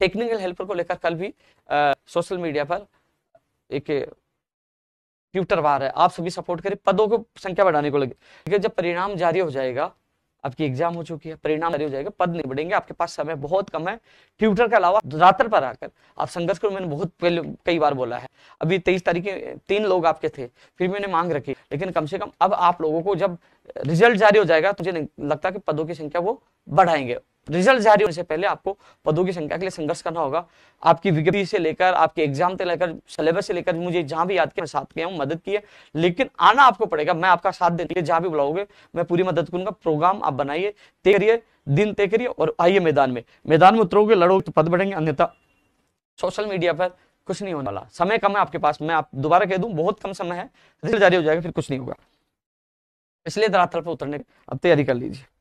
technical helper को लेकर कल भी आ, सोशल मीडिया पर एक ट्विटर वार है आप सभी सपोर्ट करें पदों को संख्या बढ़ाने को लगे लेकिन जब परिणाम जारी हो जाएगा आपकी एग्जाम हो चुकी है परिणाम जारी हो जाएगा पद नहीं बढ़ेंगे आपके पास समय बहुत कम है ट्विटर के अलावा रात्र पर आकर आप संघर्ष करो मैंने बहुत पहले कई बार बोला है अभी तेईस तारीख के तीन लोग आपके थे फिर मैंने मांग रखी लेकिन कम से कम अब आप लोगों को जब रिजल्ट जारी हो जाएगा तो मुझे लगता है कि पदों की संख्या वो बढ़ाएंगे रिजल्ट जारी होने से पहले आपको पदों की संख्या के लिए संघर्ष करना होगा आपकी विज्ञप्ति से लेकर आपके एग्जाम से लेकर सिलेबस से लेकर मुझे जहां भी याद किया मैं साथ गया हूँ मदद की है लेकिन आना आपको पड़ेगा मैं आपका साथ देने के लिए जहां भी बुलाओगे मैं पूरी मदद करूंगा प्रोग्राम आप बनाइए तय करिए दिन तय करिए और आइए मैदान में मैदान में उतरोगे लड़ोगे तो पद बढ़ेंगे अन्यथा सोशल मीडिया पर कुछ नहीं होने वाला समय कम है आपके पास मैं आप दोबारा कह दू बहुत कम समय है रिजल्ट जारी हो जाएगा फिर कुछ नहीं होगा इसलिए धरातल पर उतरने अब तैयारी कर लीजिए